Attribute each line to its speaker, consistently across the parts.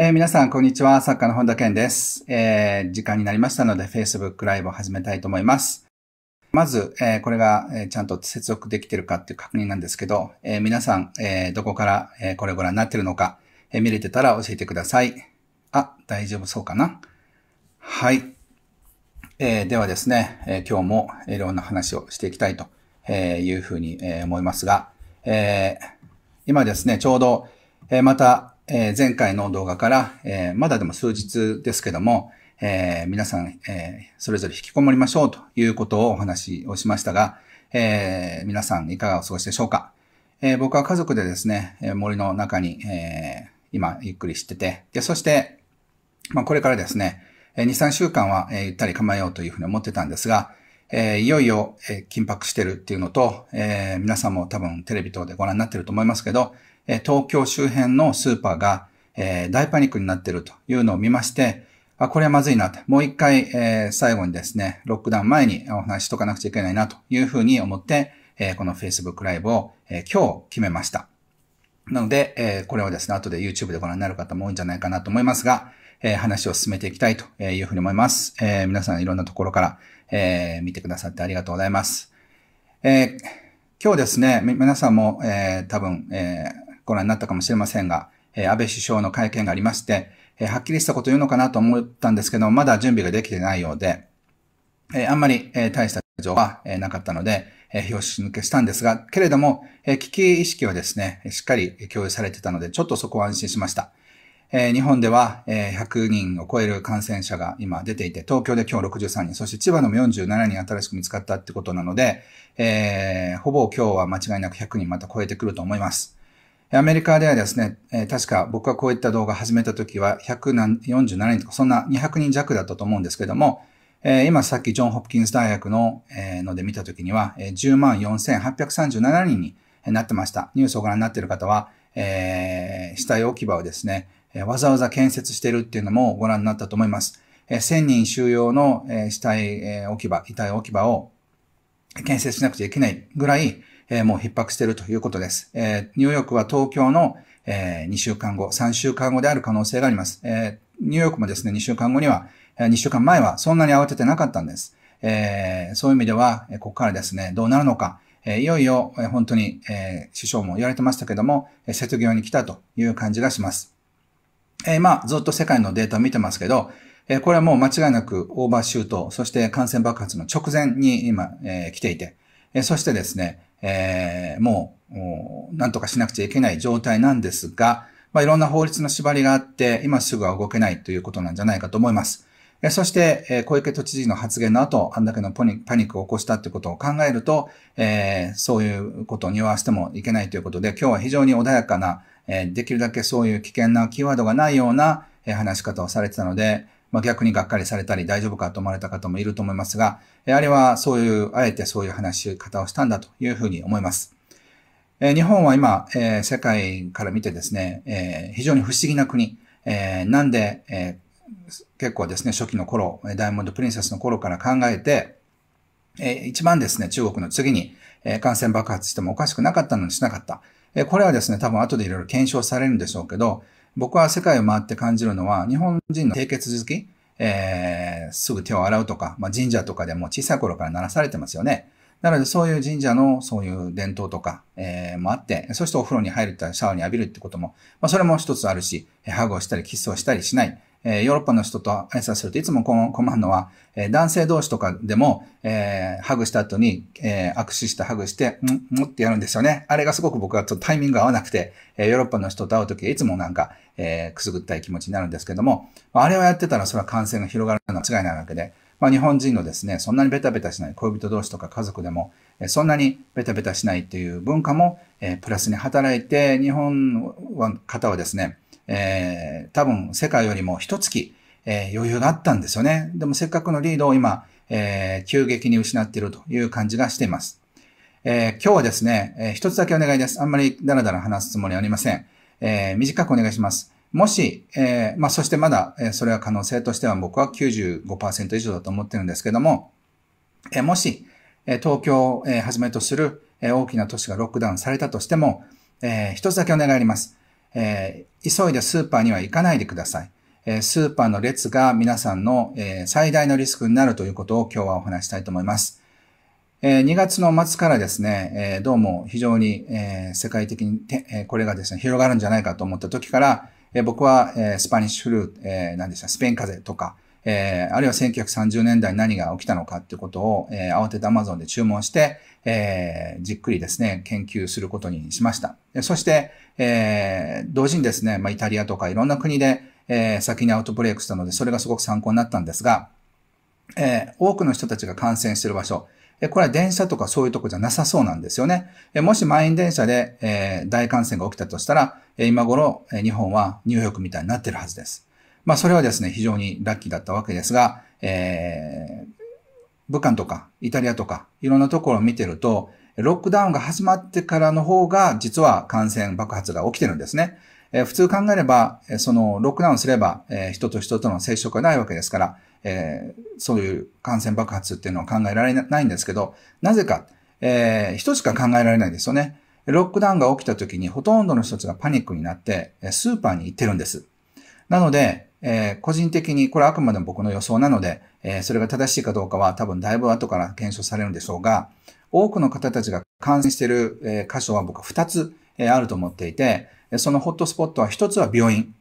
Speaker 1: えー、皆さん、こんにちは。作家の本田健です。えー、時間になりましたので、Facebook ライブを始めたいと思います。まず、えー、これが、えちゃんと接続できてるかっていう確認なんですけど、え皆さん、えどこから、えこれご覧になってるのか、え見れてたら教えてください。あ、大丈夫そうかなはい。えではですね、え今日もいろんな話をしていきたいというふうに思いますが、え今ですね、ちょうど、えまた、え前回の動画から、えまだでも数日ですけども、え皆さん、えそれぞれ引きこもりましょうということをお話をしましたが、え皆さんいかがお過ごしでしょうか、え僕は家族でですね、森の中に、え今ゆっくりしてて、で、そして、まあ、これからですね、2、3週間は、えゆったり構えようというふうに思ってたんですが、えいよいよ、え緊迫してるっていうのと、え皆さんも多分テレビ等でご覧になってると思いますけど、え東京周辺のスーパーが、え大パニックになっているというのを見まして、あ、これはまずいなと。もう一回、え最後にですね、ロックダウン前にお話しとかなくちゃいけないなというふうに思って、えこの Facebook ライブを、え今日決めました。なので、えこれをですね、後で YouTube でご覧になる方も多いんじゃないかなと思いますが、え話を進めていきたいというふうに思います。え皆さんいろんなところから、え見てくださってありがとうございます。え今日ですね、皆さんも、え多分、えご覧になったかもしれませんが、え安倍首相の会見がありまして、えはっきりしたこと言うのかなと思ったんですけど、まだ準備ができてないようで、えあんまり、え大した情は、えなかったので、え表紙抜けしたんですが、けれども、え危機意識はですね、しっかり共有されてたので、ちょっとそこは安心しました。え日本では、え100人を超える感染者が今出ていて、東京で今日63人、そして千葉のも47人新しく見つかったってことなので、えほぼ今日は間違いなく100人また超えてくると思います。アメリカではですね、え確か僕がこういった動画始めた時は147人とか、そんな200人弱だったと思うんですけども、え今さっきジョン・ホプキンス大学の、えので見た時には、え10 4837人になってました。ニュースをご覧になっている方は、えー、死体置き場をですね、わざわざ建設してるっていうのもご覧になったと思います。1000人収容の死体置き場、遺体置き場を建設しなくちゃいけないぐらい、えー、もう逼迫しているということです。えー、ニューヨークは東京の、えー、2週間後、3週間後である可能性があります。えニューヨークもですね、2週間後には、え2週間前はそんなに慌ててなかったんです。えそういう意味では、ここからですね、どうなるのか、えいよいよ、え本当に、え首相も言われてましたけども、え説業に来たという感じがします。えまあ、ずっと世界のデータを見てますけど、えこれはもう間違いなくオーバーシュート、そして感染爆発の直前に今、え来ていて、えそしてですね、えー、もう、なんとかしなくちゃいけない状態なんですが、まあ、いろんな法律の縛りがあって、今すぐは動けないということなんじゃないかと思います。えそして、え小池都知事の発言の後、あんだけのパニックを起こしたということを考えると、えー、そういうことを匂わしてもいけないということで、今日は非常に穏やかな、えできるだけそういう危険なキーワードがないような、え話し方をされてたので、まあ、逆にがっかりされたり大丈夫かと思われた方もいると思いますが、あれはそういう、あえてそういう話し方をしたんだというふうに思います。日本は今、世界から見てですね、非常に不思議な国、なんで、結構ですね、初期の頃、ダイヤモンドプリンセスの頃から考えて、一番ですね、中国の次に感染爆発してもおかしくなかったのにしなかった。これはですね、多分後でいろいろ検証されるんでしょうけど、僕は世界を回って感じるのは、日本人の締結好き、えー、すぐ手を洗うとか、まあ、神社とかでも小さい頃から鳴らされてますよね。なので、そういう神社のそういう伝統とか、えー、もあって、そしてお風呂に入るとシャワーに浴びるってことも、まあ、それも一つあるし、ハグをしたり、キスをしたりしない。えヨーロッパの人と挨拶するといつも困るのは、え男性同士とかでも、えー、ハグした後に、えー、握手してハグして、んんってやるんですよね。あれがすごく僕はちょっとタイミングが合わなくて、えー、ヨーロッパの人と会うときはいつもなんか、えくすぐったい気持ちになるんですけども、あれをやってたらそれは感染が広がるのは間違いないわけで、まあ、日本人のですね、そんなにベタベタしない恋人同士とか家族でも、そんなにベタベタしないっていう文化も、えプラスに働いて、日本は方はですね、えー、多分世界よりも一月、えー、余裕があったんですよね。でもせっかくのリードを今、えー、急激に失っているという感じがしています。え今日はですね、えー、一つだけお願いです。あんまりダラダラ話すつもりはありません。え短くお願いします。もし、えまあ、そしてまだ、えそれは可能性としては僕は95%以上だと思ってるんですけども、えもし、え東京をはじめとする、え大きな都市がロックダウンされたとしても、え一つだけお願いあります。えー、急いでスーパーには行かないでください。えスーパーの列が皆さんの、え最大のリスクになるということを今日はお話したいと思います。え2月の末からですね、えどうも非常に、え世界的にて、えこれがですね、広がるんじゃないかと思った時から、え僕は、えスパニッシュフルー、えー、何でした、スペイン風邪とか、えー、あるいは1930年代に何が起きたのかってことを、えー、慌てて Amazon で注文して、えー、じっくりですね、研究することにしました。そして、えー、同時にですね、まあ、イタリアとかいろんな国で、えー、先にアウトブレイクしたので、それがすごく参考になったんですが、えー、多くの人たちが感染してる場所、えこれは電車とかそういうとこじゃなさそうなんですよね。えもし満員電車で、え大感染が起きたとしたら、え今頃、え日本はニューヨークみたいになってるはずです。まあ、それはですね、非常にラッキーだったわけですが、えー、武漢とかイタリアとかいろんなところを見てると、ロックダウンが始まってからの方が実は感染爆発が起きてるんですね。えー、普通考えれば、そのロックダウンすれば、えー、人と人との接触がないわけですから、えー、そういう感染爆発っていうのは考えられないんですけど、なぜか、えー、人しか考えられないんですよね。ロックダウンが起きた時にほとんどの人たちがパニックになって、スーパーに行ってるんです。なので、えー、個人的に、これはあくまでも僕の予想なので、えー、それが正しいかどうかは多分だいぶ後から検証されるんでしょうが、多くの方たちが感染している、え箇所は僕は2つ、えあると思っていて、そのホットスポットは1つは病院。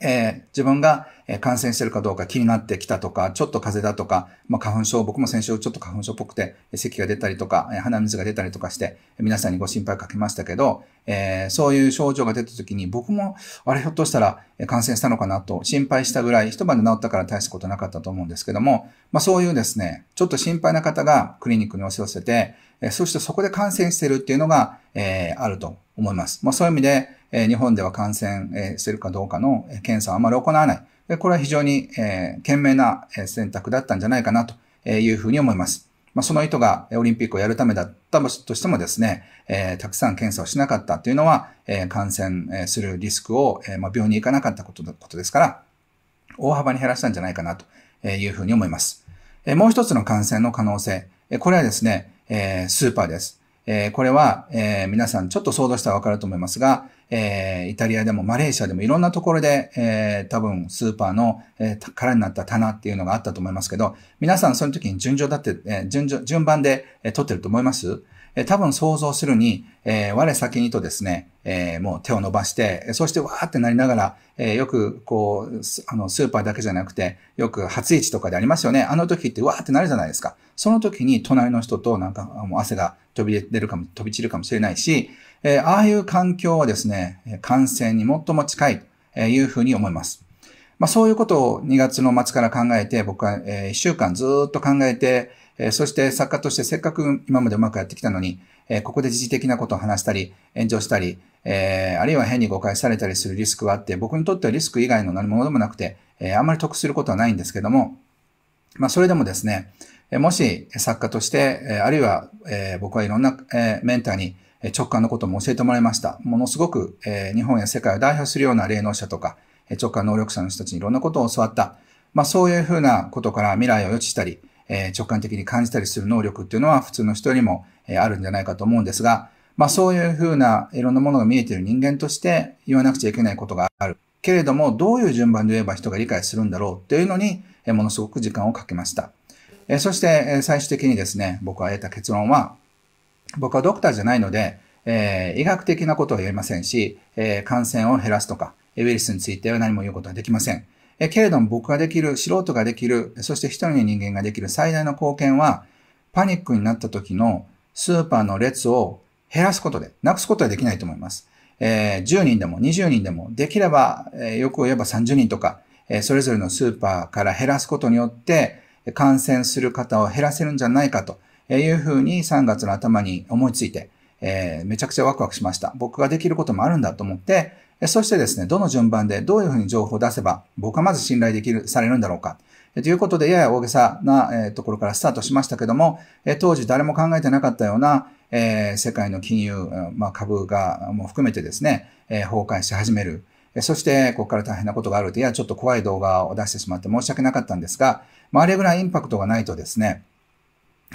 Speaker 1: えー、自分が感染してるかどうか気になってきたとか、ちょっと風邪だとか、まあ、花粉症、僕も先週ちょっと花粉症っぽくて、咳が出たりとか、鼻水が出たりとかして、皆さんにご心配かけましたけど、えー、そういう症状が出た時に僕も、あれひょっとしたら感染したのかなと心配したぐらい、一晩で治ったから大したことなかったと思うんですけども、まあ、そういうですね、ちょっと心配な方がクリニックに押し寄せて、そしてそこで感染してるっていうのが、えー、あると思います。まあ、そういう意味で、え日本では感染、えするかどうかの検査をあまり行わない。これは非常に、え賢明な選択だったんじゃないかなというふうに思います。まその意図がオリンピックをやるためだったとしてもですね、えたくさん検査をしなかったというのは、え感染するリスクを、え院まに行かなかったことですから、大幅に減らしたんじゃないかなというふうに思います。えもう一つの感染の可能性、えこれはですね、えスーパーです。えこれは、え皆さんちょっと想像したらわかると思いますが、えー、イタリアでもマレーシアでもいろんなところで、えー、多分スーパーの、えー、空になった棚っていうのがあったと思いますけど、皆さんその時に順序だって、えー、順序、順番で、えー、取ってると思いますえー、多分想像するに、えー、我先にとですね、えー、もう手を伸ばして、そしてわーってなりながら、えー、よくこう、あの、スーパーだけじゃなくて、よく初市とかでありますよね。あの時ってわーってなるじゃないですか。その時に隣の人となんかもう汗が飛び出るかも、飛び散るかもしれないし、えああいう環境はですね、感染に最も近いというふうに思います。まあ、そういうことを2月の末から考えて、僕は1週間ずっと考えて、そして作家としてせっかく今までうまくやってきたのに、ここで時事的なことを話したり、炎上したり、あるいは変に誤解されたりするリスクはあって、僕にとってはリスク以外の何者でもなくて、あんまり得することはないんですけども、まあ、それでもですね、もし作家として、あるいは僕はいろんなメンターに直感のことも教えてもらいました。ものすごく、えー、日本や世界を代表するような霊能者とか、直感能力者の人たちにいろんなことを教わった。まあそういうふうなことから未来を予知したり、えー、直感的に感じたりする能力っていうのは普通の人にも、えー、あるんじゃないかと思うんですが、まあそういうふうないろんなものが見えている人間として言わなくちゃいけないことがある。けれども、どういう順番で言えば人が理解するんだろうっていうのに、えー、ものすごく時間をかけました。えー、そして、えー、最終的にですね、僕は得た結論は、僕はドクターじゃないので、えー、医学的なことは言えませんし、えー、感染を減らすとか、ウイルスについては何も言うことはできません。えけれども僕ができる、素人ができる、そして一人の人間ができる最大の貢献は、パニックになった時のスーパーの列を減らすことで、なくすことはできないと思います。えー、10人でも20人でも、できれば、えー、よく言えば30人とか、えー、それぞれのスーパーから減らすことによって、感染する方を減らせるんじゃないかと。えいうふうに3月の頭に思いついて、えー、めちゃくちゃワクワクしました。僕ができることもあるんだと思って、そしてですね、どの順番でどういうふうに情報を出せば、僕はまず信頼できる、されるんだろうか。ということで、やや大げさな、えところからスタートしましたけども、え当時誰も考えてなかったような、えー、世界の金融、まあ、株がもう含めてですね、え崩壊し始める。そして、ここから大変なことがあると、いや、ちょっと怖い動画を出してしまって申し訳なかったんですが、まあ、あれぐらいインパクトがないとですね、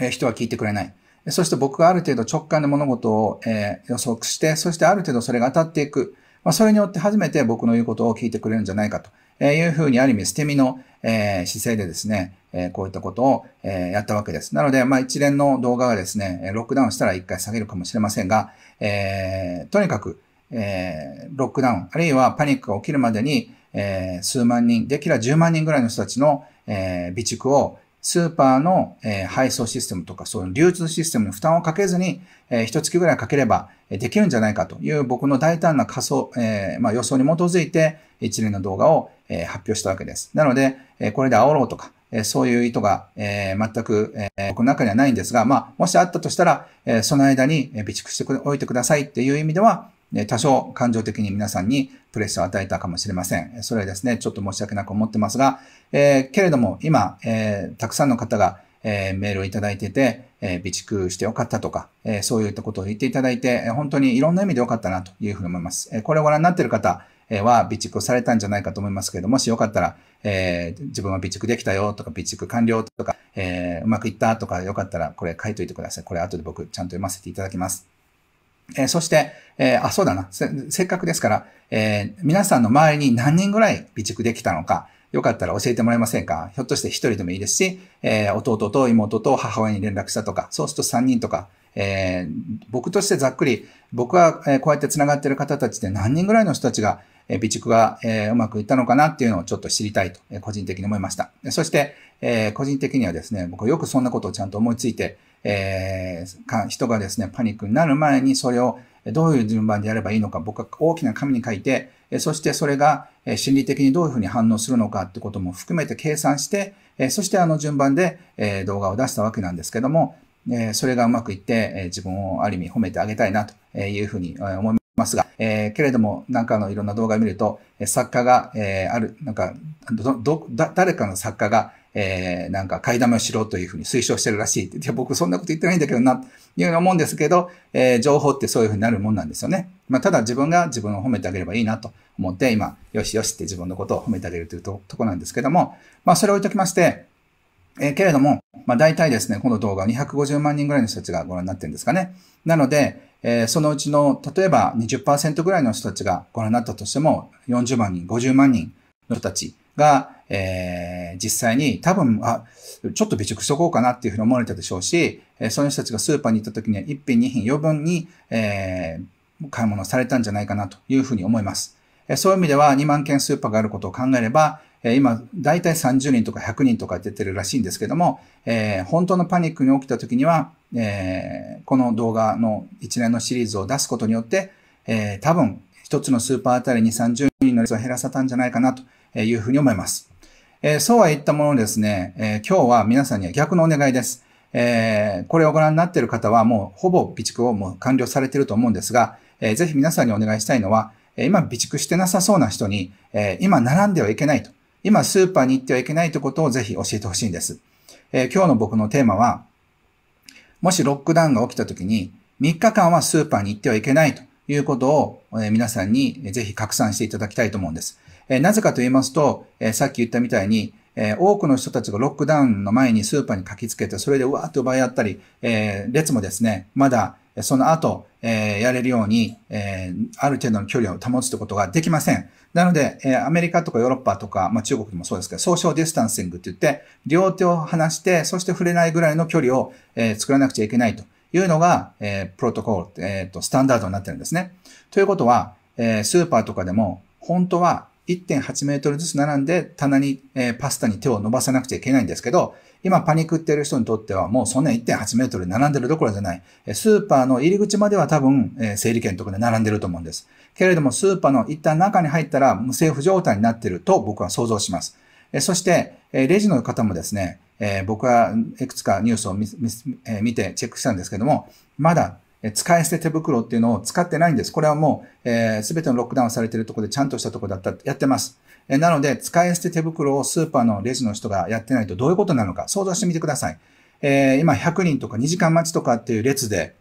Speaker 1: え人は聞いてくれない。そして僕がある程度直感で物事を、え予測して、そしてある程度それが当たっていく。まあ、それによって初めて僕の言うことを聞いてくれるんじゃないかとえいうふうにある意味捨て身の、え姿勢でですね、えこういったことを、えやったわけです。なので、まあ、一連の動画がですね、ロックダウンしたら一回下げるかもしれませんが、えー、とにかく、えー、ロックダウン、あるいはパニックが起きるまでに、えー、数万人、できれば10万人ぐらいの人たちの、えー、備蓄を、スーパーの、え配送システムとか、そういう流通システムに負担をかけずに、え1月ぐらいかければできるんじゃないかという僕の大胆な仮想、えまあ、予想に基づいて一連の動画を、え発表したわけです。なので、えこれで煽ろうとか、えそういう意図が、え全く、え僕の中にはないんですが、まあ、もしあったとしたら、えその間に備蓄しておいてくださいっていう意味では、多少感情的に皆さんにプレッシャーを与えたかもしれません。それはですね、ちょっと申し訳なく思ってますが、えー、けれども今、えー、たくさんの方が、えー、メールをいただいてて、え備蓄してよかったとか、えそういったことを言っていただいて、本当にいろんな意味でよかったなというふうに思います。えこれをご覧になっている方、は備蓄されたんじゃないかと思いますけれども、しよかったら、えー、自分は備蓄できたよとか、備蓄完了とか、えー、うまくいったとか、よかったらこれ書いといてください。これ後で僕ちゃんと読ませていただきます。えー、そして、えー、あ、そうだな。せ、せっかくですから、えー、皆さんの周りに何人ぐらい備蓄できたのか、よかったら教えてもらえませんかひょっとして一人でもいいですし、えー、弟と妹と母親に連絡したとか、そうすると三人とか、えー、僕としてざっくり、僕は、えー、こうやって繋がってる方たちで何人ぐらいの人たちが、え備蓄がえうまくいったのかなっていうのをちょっと知りたいと、個人的に思いました。そして、え個人的にはですね、僕はよくそんなことをちゃんと思いついて、えー、人がですね、パニックになる前にそれをどういう順番でやればいいのか、僕は大きな紙に書いて、そしてそれがえ心理的にどういうふうに反応するのかってことも含めて計算して、えそしてあの順番でえ動画を出したわけなんですけども、えそれがうまくいってえ自分をある意味褒めてあげたいなというふうに思います。ますが、えー、けれども、なんかのいろんな動画を見ると、作家が、えー、ある、なんか、ど、ど、だ、誰かの作家が、えー、なんか、買いだめをしろというふうに推奨してるらしいって。いや、僕そんなこと言ってないんだけどな、いうふうに思うんですけど、えー、情報ってそういうふうになるもんなんですよね。まあ、ただ自分が自分を褒めてあげればいいなと思って、今、よしよしって自分のことを褒めてあげるというとこなんですけども、まあ、それを置いときまして、えけれども、まあ、大体ですね、この動画250万人ぐらいの人たちがご覧になってるんですかね。なので、えー、そのうちの、例えば20%ぐらいの人たちがご覧になったとしても、40万人、50万人の人たちが、えー、実際に多分、あ、ちょっと備蓄しとこうかなっていうふうに思われたでしょうし、えー、その人たちがスーパーに行った時には1品、2品、余分に、えー、買い物されたんじゃないかなというふうに思います。えー、そういう意味では2万件スーパーがあることを考えれば、今、だいたい30人とか100人とか出てるらしいんですけども、えー、本当のパニックに起きた時には、えー、この動画の一連のシリーズを出すことによって、えー、多分、一つのスーパーあたりに30人の列を減らせたんじゃないかなというふうに思います。えそうは言ったものですね、え今日は皆さんには逆のお願いです。えこれをご覧になっている方はもうほぼ備蓄をもう完了されていると思うんですが、えぜひ皆さんにお願いしたいのは、今備蓄してなさそうな人に、え今並んではいけないと。今スーパーに行ってはいけないということをぜひ教えてほしいんです。えー、今日の僕のテーマは、もしロックダウンが起きた時に、3日間はスーパーに行ってはいけないということを、えー、皆さんにぜひ拡散していただきたいと思うんです。えー、なぜかと言いますと、えさっき言ったみたいに、え多くの人たちがロックダウンの前にスーパーに駆けつけて、それでわーっと奪い合ったり、え列もですね、まだその後、えー、やれるように、えー、ある程度の距離を保つということができません。なので、えー、アメリカとかヨーロッパとか、まあ、中国でもそうですけど、ソーシャルディスタンシングって言って、両手を離して、そして触れないぐらいの距離を、えー、作らなくちゃいけないというのが、えー、プロトコル、えっ、ー、と、スタンダードになってるんですね。ということは、えー、スーパーとかでも、本当は1.8メートルずつ並んで、棚に、えー、パスタに手を伸ばさなくちゃいけないんですけど、今パニックってる人にとってはもうそんな1.8メートル並んでるどころじゃない。スーパーの入り口までは多分、え整理券とかで並んでると思うんです。けれどもスーパーの一旦中に入ったら無政府状態になっていると僕は想像します。えそして、えレジの方もですね、え僕はいくつかニュースをえ見てチェックしたんですけども、まだ使い捨て手袋っていうのを使ってないんです。これはもう、えー、全てのロックダウンされてるとこでちゃんとしたとこだった、やってます。えなので、使い捨て手袋をスーパーのレジの人がやってないとどういうことなのか、想像してみてください。えー、今100人とか2時間待ちとかっていう列で、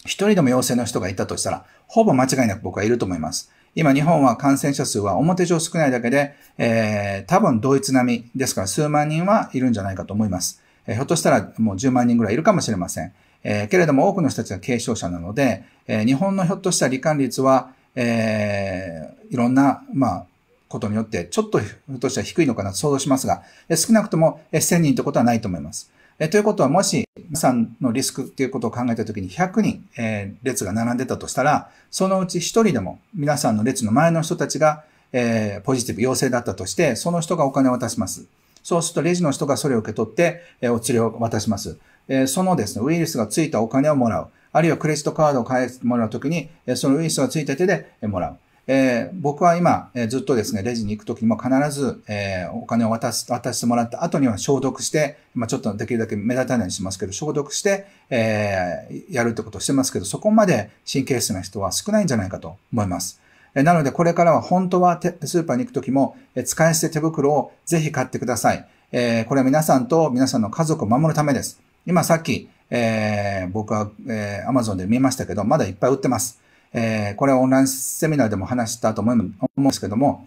Speaker 1: 1人でも陽性の人がいたとしたら、ほぼ間違いなく僕はいると思います。今日本は感染者数は表上少ないだけで、えー、多分同一並みですから数万人はいるんじゃないかと思います。えー、ひょっとしたらもう10万人ぐらいいるかもしれません。えー、けれども多くの人たちが軽症者なので、えー、日本のひょっとした罹患率は、えー、いろんな、まあ、ことによって、ちょっとひょっとしたら低いのかなと想像しますが、えー、少なくとも、え1000人ということはないと思います。えー、ということは、もし、皆さんのリスクっていうことを考えたときに100人、えー、列が並んでたとしたら、そのうち1人でも皆さんの列の前の人たちが、えー、ポジティブ陽性だったとして、その人がお金を渡します。そうするとレジの人がそれを受け取って、えー、お釣りを渡します。えそのですね、ウイルスがついたお金をもらう。あるいはクレジットカードを返してもらうときに、そのウイルスがついた手でもらう。えー、僕は今、えー、ずっとですね、レジに行くときにも必ず、えー、お金を渡す、渡してもらった後には消毒して、まあ、ちょっとできるだけ目立たないようにしますけど、消毒して、えやるってことをしてますけど、そこまで神経質な人は少ないんじゃないかと思います。えなので、これからは本当はスーパーに行くときも、え使い捨て手袋をぜひ買ってください。えこれは皆さんと皆さんの家族を守るためです。今さっき、えー、僕は、えー、Amazon で見ましたけど、まだいっぱい売ってます。えー、これオンラインセミナーでも話したと思うんですけども、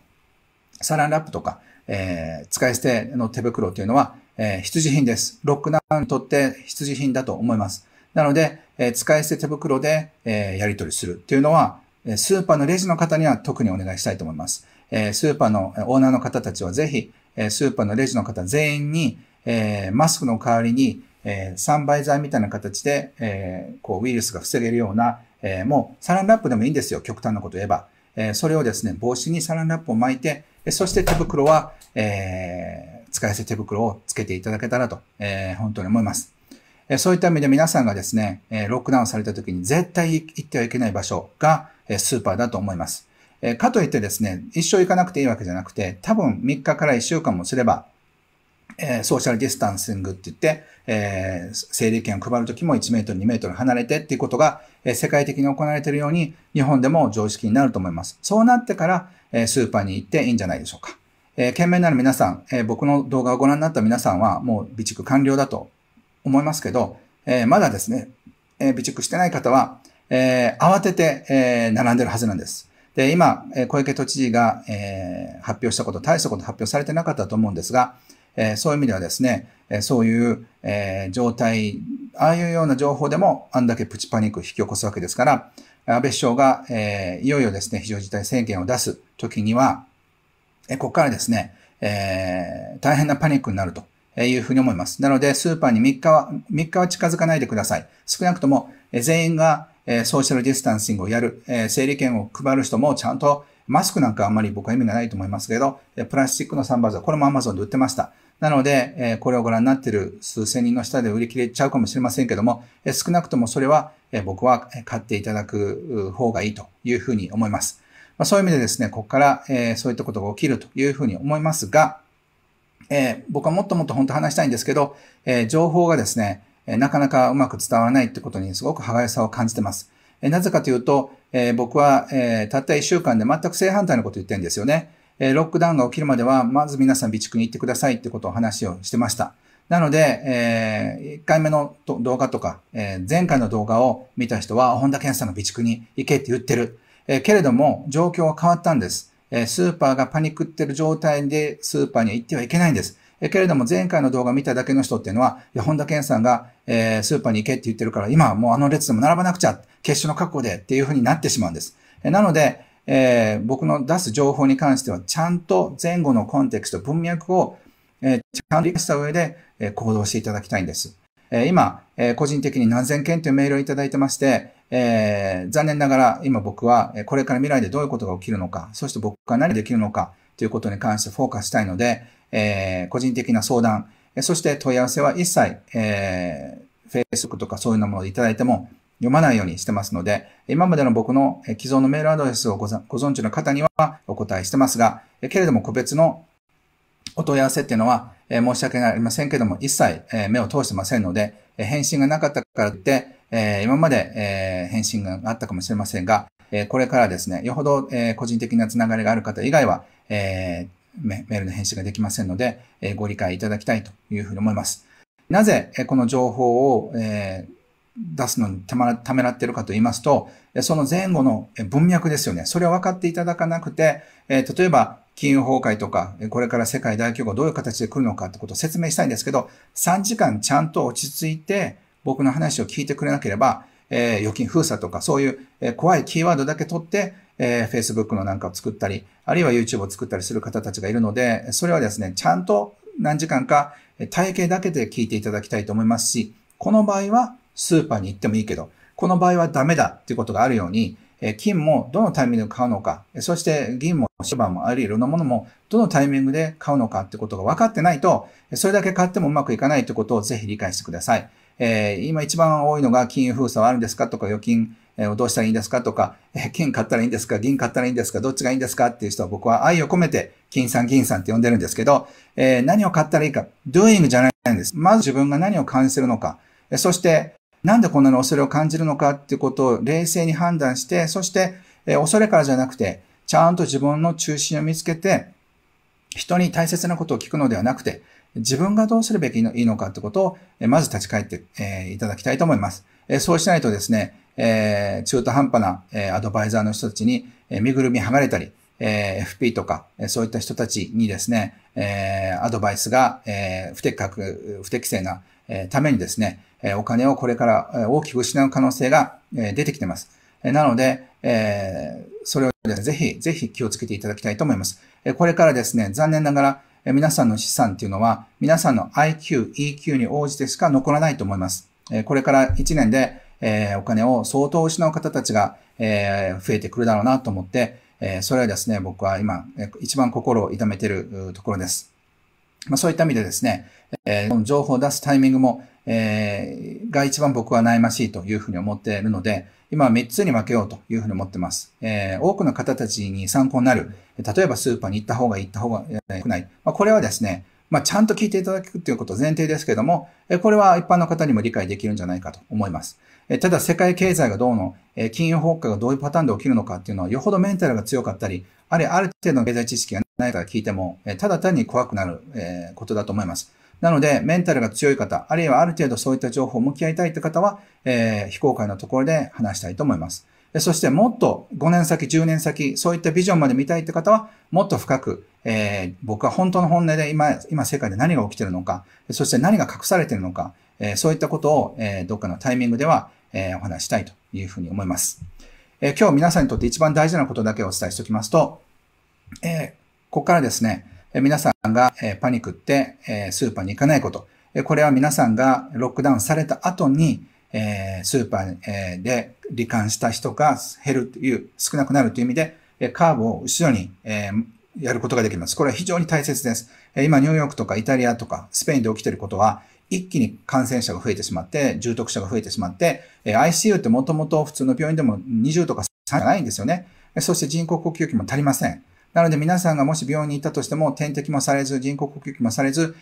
Speaker 1: サランラップとか、えー、使い捨ての手袋というのは、えー、必需品です。ロックダウンにとって必需品だと思います。なので、えー、使い捨て手袋で、えー、やり取りするというのは、スーパーのレジの方には特にお願いしたいと思います。えー、スーパーのオーナーの方たちはぜひ、えスーパーのレジの方全員に、えー、マスクの代わりに、えー、3倍剤みたいな形で、えー、こう、ウイルスが防げるような、えー、もう、サランラップでもいいんですよ、極端なこと言えば。えー、それをですね、帽子にサランラップを巻いて、そして手袋は、えー、使い捨て手袋をつけていただけたらと、えー、本当に思います。えー、そういった意味で皆さんがですね、えー、ロックダウンされた時に絶対行ってはいけない場所が、えー、スーパーだと思います。えー、かといってですね、一生行かなくていいわけじゃなくて、多分3日から1週間もすれば、えー、ソーシャルディスタンシングって言って、えー、整理券を配るときも1メートル、2メートル離れてっていうことが、えー、世界的に行われているように、日本でも常識になると思います。そうなってから、えー、スーパーに行っていいんじゃないでしょうか。えー、懸命なる皆さん、えー、僕の動画をご覧になった皆さんは、もう備蓄完了だと思いますけど、えー、まだですね、えー、備蓄してない方は、えー、慌てて、えー、並んでるはずなんです。で、今、小池都知事が、えー、発表したこと、大したこと発表されてなかったと思うんですが、えそういう意味ではですね、えそういう、え状態、ああいうような情報でもあんだけプチパニックを引き起こすわけですから、安倍首相が、えいよいよですね、非常事態宣言を出すときには、えここからですね、え大変なパニックになるというふうに思います。なので、スーパーに3日は、3日は近づかないでください。少なくとも、全員がソーシャルディスタンシングをやる、整理券を配る人もちゃんとマスクなんかあんまり僕は意味がないと思いますけど、プラスチックのサンバーザー、これも Amazon で売ってました。なので、えこれをご覧になっている数千人の下で売り切れちゃうかもしれませんけども、え少なくともそれは、え僕は買っていただく方がいいというふうに思います。まあ、そういう意味でですね、ここから、えそういったことが起きるというふうに思いますが、え僕はもっともっと本当話したいんですけど、え情報がですね、なかなかうまく伝わらないってことにすごく歯がゆさを感じてます。なぜかというと、えー、僕は、えー、たった1週間で全く正反対のこと言ってるんですよね。えー、ロックダウンが起きるまでは、まず皆さん備蓄に行ってくださいってことを話をしてました。なので、え1回目の動画とか、え前回の動画を見た人は、本田健さんの備蓄に行けって言ってる。えけれども、状況は変わったんです。えスーパーがパニックってる状態でスーパーには行ってはいけないんです。えけれども前回の動画見ただけの人っていうのは、いや、本田健さんが、えー、スーパーに行けって言ってるから、今はもうあの列でも並ばなくちゃ、決勝の確保でっていうふうになってしまうんです。えなので、えー、僕の出す情報に関しては、ちゃんと前後のコンテクスト、文脈を、えー、ちゃんと理解した上で、え行動していただきたいんです。え今、え個人的に何千件というメールをいただいてまして、え残念ながら今僕は、これから未来でどういうことが起きるのか、そして僕が何ができるのか、ということに関してフォーカスしたいので、えー、個人的な相談、そして問い合わせは一切、えー、Facebook とかそういうのものでいただいても読まないようにしてますので、今までの僕の既存のメールアドレスをご存知の方にはお答えしてますが、けれども個別のお問い合わせっていうのは、えー、申し訳ありませんけども、一切、えー、目を通してませんので、え返信がなかったからって、えー、今まで、えー、返信があったかもしれませんが、えー、これからですね、よほど、えー、個人的なつながりがある方以外は、えー、メールの返信ができませんので、えご理解いただきたいというふうに思います。なぜ、えこの情報を、え出すのにたまためらってるかと言いますと、その前後の文脈ですよね。それを分かっていただかなくて、え例えば、金融崩壊とか、これから世界大規模どういう形で来るのかってことを説明したいんですけど、3時間ちゃんと落ち着いて、僕の話を聞いてくれなければ、え預金封鎖とかそういう、え怖いキーワードだけ取って、えー、Facebook のなんかを作ったり、あるいは YouTube を作ったりする方たちがいるので、それはですね、ちゃんと何時間か体系だけで聞いていただきたいと思いますし、この場合はスーパーに行ってもいいけど、この場合はダメだっていうことがあるように、金もどのタイミングで買うのか、そして銀も芝板もあるいろんなものもどのタイミングで買うのかってことが分かってないと、それだけ買ってもうまくいかないってことをぜひ理解してください。えー、今一番多いのが金融封鎖はあるんですかとか預金えー、どうしたらいいんですかとか、えー、金買ったらいいんですか銀買ったらいいんですかどっちがいいんですかっていう人は僕は愛を込めて、金さん銀さんって呼んでるんですけど、えー、何を買ったらいいか、doing じゃないんです。まず自分が何を感じるのか、えー、そして、なんでこんなに恐れを感じるのかっていうことを冷静に判断して、そして、えー、恐れからじゃなくて、ちゃんと自分の中心を見つけて、人に大切なことを聞くのではなくて、自分がどうするべきいいのかってことを、まず立ち返って、えいただきたいと思います。えそうしないとですね、えー、中途半端な、えー、アドバイザーの人たちに、えー、身ぐるみ剥がれたり、え FP とか、えそういった人たちにですね、えアドバイスが、え不適格、不適正な、えためにですね、えお金をこれから大きく失う可能性が、え出てきてます。なので、えそれをですね、ぜひ、ぜひ気をつけていただきたいと思います。えこれからですね、残念ながら、え皆さんの資産っていうのは、皆さんの IQ、EQ に応じてしか残らないと思います。えこれから1年で、えー、お金を相当失う方たちが、えー、増えてくるだろうなと思って、えー、それはですね、僕は今、一番心を痛めてるところです。まあ、そういった意味でですね、えー、情報を出すタイミングも、えー、が一番僕は悩ましいというふうに思っているので、今は3つに分けようというふうに思ってます。えー、多くの方たちに参考になる。例えばスーパーに行った方が行った方が良くない。まあ、これはですね、まあ、ちゃんと聞いていただくということ前提ですけども、これは一般の方にも理解できるんじゃないかと思います。ただ世界経済がどうの、金融崩壊がどういうパターンで起きるのかっていうのは、よほどメンタルが強かったり、あるいはある程度の経済知識がないから聞いても、ただ単に怖くなることだと思います。なので、メンタルが強い方、あるいはある程度そういった情報を向き合いたいという方は、えー、非公開のところで話したいと思います。そしてもっと5年先、10年先、そういったビジョンまで見たいって方は、もっと深く、えー、僕は本当の本音で今、今世界で何が起きてるのか、そして何が隠されてるのか、えー、そういったことを、えー、どっかのタイミングでは、えー、お話したいというふうに思います。えー、今日皆さんにとって一番大事なことだけお伝えしておきますと、えー、ここからですね、えー、皆さんが、えー、パニックって、えー、スーパーに行かないこと、えー、これは皆さんがロックダウンされた後に、えー、スーパーで罹患した人が減るという、少なくなるという意味で、カーブを後ろに、えー、やることができます。これは非常に大切です。今、ニューヨークとかイタリアとかスペインで起きていることは、一気に感染者が増えてしまって、重篤者が増えてしまって、ICU ってもともと普通の病院でも20とか30がないんですよね。そして人工呼吸器も足りません。なので皆さんがもし病院にいたとしても、点滴もされず、人工呼吸器もされず、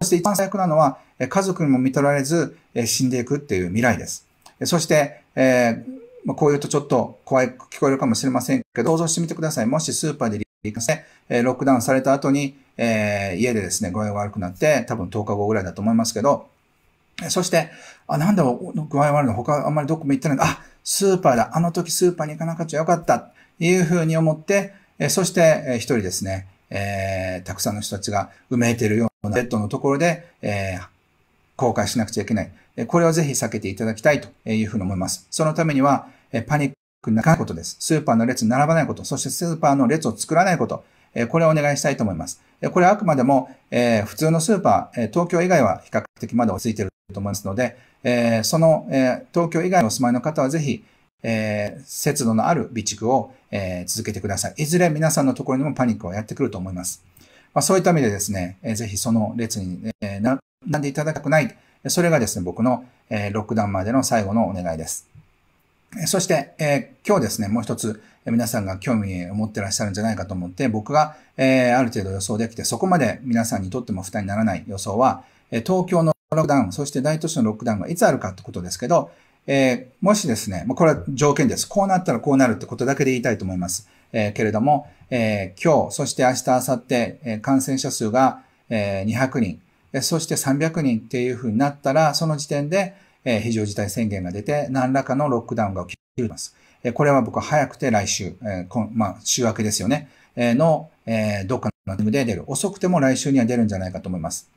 Speaker 1: そして一番最悪なのは、家族にも見取られず死んでいくっていう未来です。そして、えー、こういうとちょっと怖い、聞こえるかもしれませんけど、想像してみてください。もしスーパーで離婚して、ロックダウンされた後に、えー、家でですね、具合が悪くなって、多分10日後ぐらいだと思いますけど、そして、あ、なんだ、具合悪いの他あんまりどこも行ってないあ、スーパーだ。あの時スーパーに行かなかったよかった。いうふうに思って、そして、一人ですね、えー、たくさんの人たちが埋めているようこのベッドのところで、えー、後しなくちゃいけない。これをぜひ避けていただきたいというふうに思います。そのためには、パニックにならないことです。スーパーの列に並ばないこと、そしてスーパーの列を作らないこと、これをお願いしたいと思います。これはあくまでも、えー、普通のスーパー、東京以外は比較的まだ落ち着いていると思いますので、えー、その、えー、東京以外にお住まいの方はぜひ、えー、節度のある備蓄を、えー、続けてください。いずれ皆さんのところにもパニックをやってくると思います。まあ、そういった意味でですね、えー、ぜひその列に、えー、並んでいただきたくない。それがですね、僕の、えー、ロックダウンまでの最後のお願いです。そして、えー、今日ですね、もう一つ、皆さんが興味を持ってらっしゃるんじゃないかと思って、僕が、えー、ある程度予想できて、そこまで皆さんにとっても負担にならない予想は、えー、東京のロックダウン、そして大都市のロックダウンがいつあるかってことですけど、えー、もしですね、これは条件です。こうなったらこうなるってことだけで言いたいと思います。えー、けれども、えー、今日、そして明日、明後日、え感染者数が、え200人、えそして300人っていうふうになったら、その時点で、え非常事態宣言が出て、何らかのロックダウンが起きます。えこれは僕は早くて来週、えーまあ、週明けですよね、えの、えどっかのタイムで出る。遅くても来週には出るんじゃないかと思います。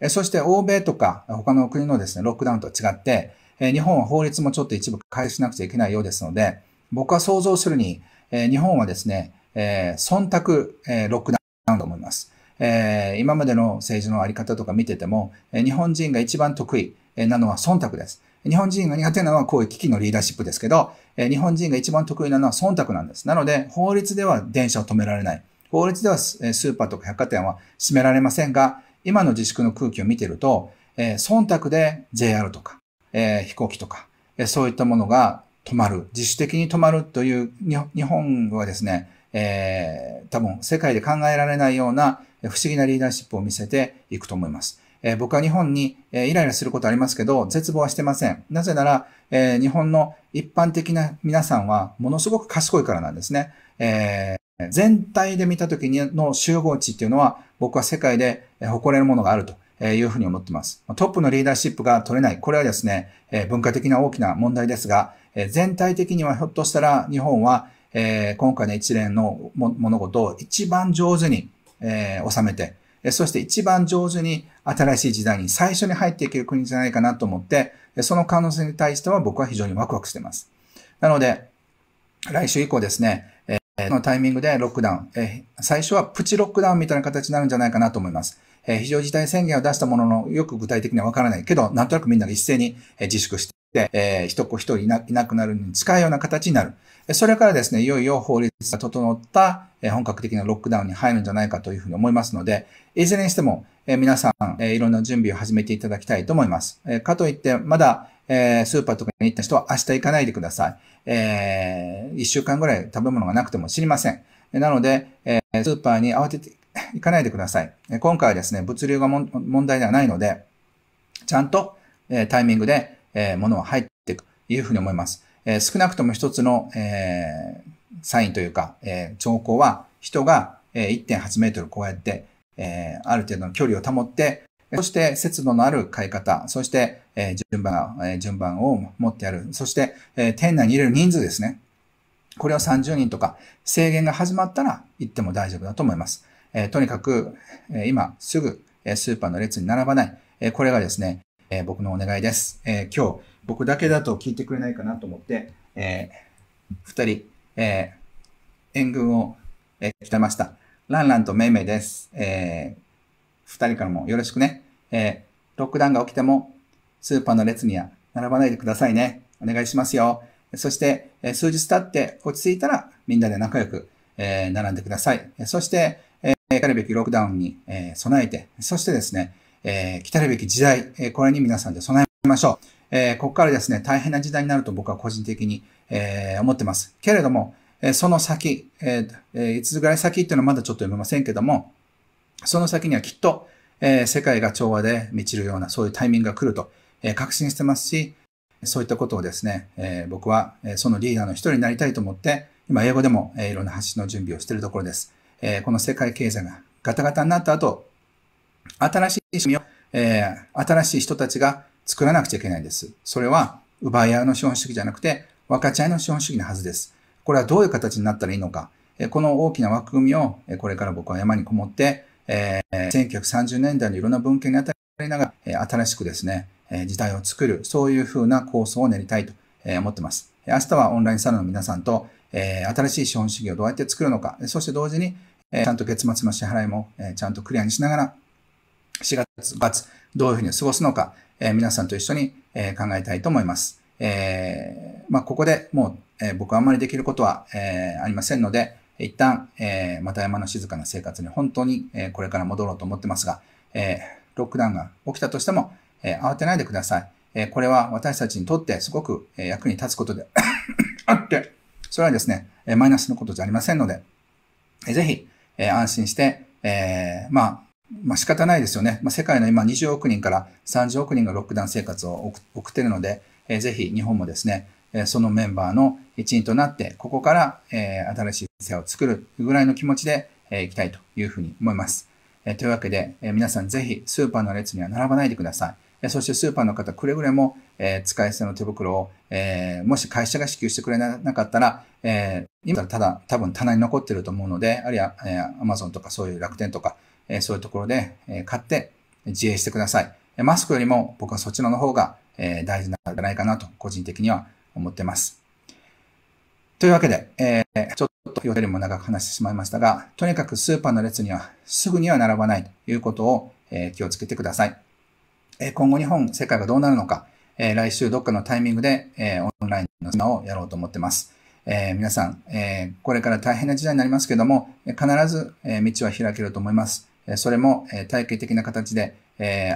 Speaker 1: えそして欧米とか他の国のですね、ロックダウンとは違って、え日本は法律もちょっと一部改正しなくちゃいけないようですので、僕は想像するに、え日本はですね、え忖度、えロックダウンと思います。え今までの政治のあり方とか見てても、え日本人が一番得意なのは忖度です。日本人が苦手なのはこういう危機のリーダーシップですけど、え日本人が一番得意なのは忖度なんです。なので、法律では電車を止められない。法律ではスーパーとか百貨店は閉められませんが、今の自粛の空気を見てると、え忖度で JR とか、え飛行機とか、えそういったものが止まる、自主的に止まるという、日本はですね、えー、多分世界で考えられないような不思議なリーダーシップを見せていくと思います。えー、僕は日本に、えー、イライラすることありますけど、絶望はしてません。なぜなら、えー、日本の一般的な皆さんはものすごく賢いからなんですね。えー、全体で見た時の集合値っていうのは、僕は世界で誇れるものがあるとえいうふうに思ってます。トップのリーダーシップが取れない。これはですね、えー、文化的な大きな問題ですが、え全体的にはひょっとしたら日本は、え今回の一連の物事を一番上手に、え収めて、そして一番上手に新しい時代に最初に入っていける国じゃないかなと思って、その可能性に対しては僕は非常にワクワクしています。なので、来週以降ですね、えー、のタイミングでロックダウン、えー、最初はプチロックダウンみたいな形になるんじゃないかなと思います。えー、非常事態宣言を出したものの、よく具体的にはわからないけど、なんとなくみんなが一斉に自粛して、、えー、一子一人いなくなるに近いような形になる。それからですね、いよいよ法律が整った、えー、本格的なロックダウンに入るんじゃないかというふうに思いますので、いずれにしても、えー、皆さん、えー、いろんな準備を始めていただきたいと思います。えー、かといって、まだ、えー、スーパーとかに行った人は明日行かないでください。えー、一週間ぐらい食べ物がなくても知りません。なので、えー、スーパーに慌てて行かないでください。今回はですね、物流が問題ではないので、ちゃんと、えー、タイミングで、えものは入っていくというふうに思います。え少なくとも一つの、えサインというか、え兆候は人が、え1.8メートルこうやって、えある程度の距離を保って、そして節度のある買い方、そして、え順番、え順番を持ってやる。そして、え店内に入れる人数ですね。これを30人とか制限が始まったら行っても大丈夫だと思います。えとにかく、え今すぐスーパーの列に並ばない。えこれがですね、えー、僕のお願いです。えー、今日、僕だけだと聞いてくれないかなと思って、えー、二人、えー、援軍を、えー、来てました。ランランとメイメイです。えー、二人からもよろしくね。えー、ロックダウンが起きても、スーパーの列には並ばないでくださいね。お願いしますよ。そして、えー、数日経って落ち着いたら、みんなで仲良く、えー、並んでください。そして、えー、かるべきロックダウンに、えー、備えて、そしてですね、えー、来るべき時代、えこれに皆さんで備えましょう。えここからですね、大変な時代になると僕は個人的に、え思ってます。けれども、えその先、えいつぐらい先っていうのはまだちょっと読めませんけども、その先にはきっと、え世界が調和で満ちるような、そういうタイミングが来ると、え確信してますし、そういったことをですね、え僕は、えそのリーダーの一人になりたいと思って、今英語でも、えいろんな発信の準備をしているところです。えこの世界経済がガタガタになった後、新しい仕組みを、えー、新しい人たちが作らなくちゃいけないんです。それは、奪い合いの資本主義じゃなくて、分かち合いの資本主義のはずです。これはどういう形になったらいいのか。この大きな枠組みを、これから僕は山にこもって、えー、1930年代のいろんな文献に当たりながら、新しくですね、時代を作る、そういうふうな構想を練りたいと思ってます。明日はオンラインサロンの皆さんと、え新しい資本主義をどうやって作るのか、そして同時に、えちゃんと月末の支払いも、えちゃんとクリアにしながら4月、5月、どういうふうに過ごすのか、えー、皆さんと一緒に、えー、考えたいと思います。えー、まあ、ここでもう、えー、僕はあまりできることは、えー、ありませんので、一旦、えー、また山の静かな生活に本当に、えー、これから戻ろうと思ってますが、えー、ロックダウンが起きたとしても、えー、慌てないでください。えー、これは私たちにとってすごく、えー、役に立つことで あって、それはですね、えー、マイナスのことじゃありませんので、えー、ぜひ、えー、安心して、えー、まあ、まあ仕方ないですよね。まあ、世界の今20億人から30億人がロックダウン生活を送っているので、えー、ぜひ日本もですね、えそのメンバーの一員となって、ここから、え新しい世を作るぐらいの気持ちで、え行きたいというふうに思います。えというわけで、え皆さんぜひスーパーの列には並ばないでください。えそしてスーパーの方、くれぐれも、え使い捨ての手袋を、えもし会社が支給してくれなかったら、え今ただ多分棚に残ってると思うので、あるいは、え Amazon とかそういう楽天とか、えそういうところで、え買って自営してください。マスクよりも僕はそちらの方が、え大事なんじゃないかなと、個人的には思ってます。というわけで、えちょっと夜よりも長く話してしまいましたが、とにかくスーパーの列にはすぐには並ばないということを、え気をつけてください。え今後日本、世界がどうなるのか、え来週どっかのタイミングで、えオンラインのスマをやろうと思ってます。えー、皆さん、えー、これから大変な時代になりますけども、必ず、え道は開けると思います。それも体系的な形で、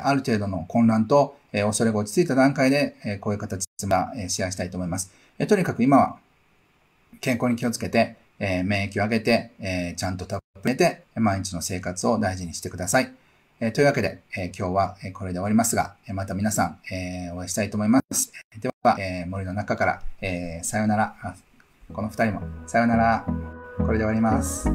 Speaker 1: ある程度の混乱と恐れが落ち着いた段階で、こういう形でシェアしたいと思います。とにかく今は健康に気をつけて、免疫を上げて、ちゃんとたっぷりて、毎日の生活を大事にしてください。というわけで、今日はこれで終わりますが、また皆さんお会いしたいと思います。では、森の中から、さよなら。この二人も、さよなら。これで終わります。